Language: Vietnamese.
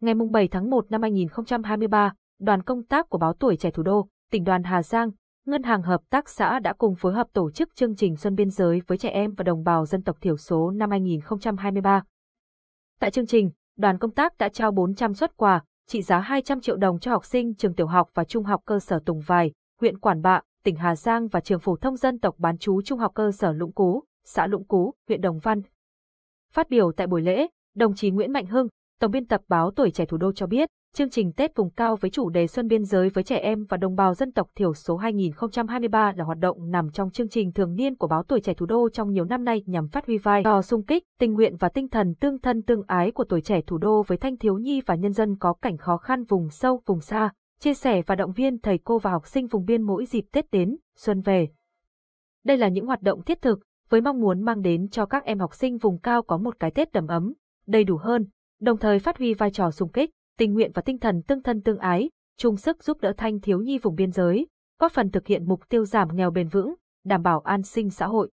Ngày 7 tháng 1 năm 2023, đoàn công tác của báo Tuổi Trẻ Thủ đô, tỉnh đoàn Hà Giang, Ngân hàng Hợp tác xã đã cùng phối hợp tổ chức chương trình Xuân Biên giới với trẻ em và đồng bào dân tộc thiểu số năm 2023. Tại chương trình, đoàn công tác đã trao 400 xuất quà, trị giá 200 triệu đồng cho học sinh trường tiểu học và trung học cơ sở Tùng Vài, huyện Quản Bạ, tỉnh Hà Giang và trường phổ thông dân tộc bán chú trung học cơ sở Lũng Cú, xã Lũng Cú, huyện Đồng Văn. Phát biểu tại buổi lễ, đồng chí Nguyễn Mạnh Hưng, Tổng biên tập báo Tuổi trẻ thủ đô cho biết, chương trình Tết vùng cao với chủ đề Xuân biên giới với trẻ em và đồng bào dân tộc thiểu số 2023 là hoạt động nằm trong chương trình thường niên của báo Tuổi trẻ thủ đô trong nhiều năm nay nhằm phát huy vai trò sung kích, tình nguyện và tinh thần tương thân tương ái của tuổi trẻ thủ đô với thanh thiếu nhi và nhân dân có cảnh khó khăn vùng sâu, vùng xa, chia sẻ và động viên thầy cô và học sinh vùng biên mỗi dịp Tết đến, xuân về. Đây là những hoạt động thiết thực với mong muốn mang đến cho các em học sinh vùng cao có một cái Tết đầm ấm, đầy đủ hơn, đồng thời phát huy vai trò xung kích, tình nguyện và tinh thần tương thân tương ái, chung sức giúp đỡ thanh thiếu nhi vùng biên giới, góp phần thực hiện mục tiêu giảm nghèo bền vững, đảm bảo an sinh xã hội.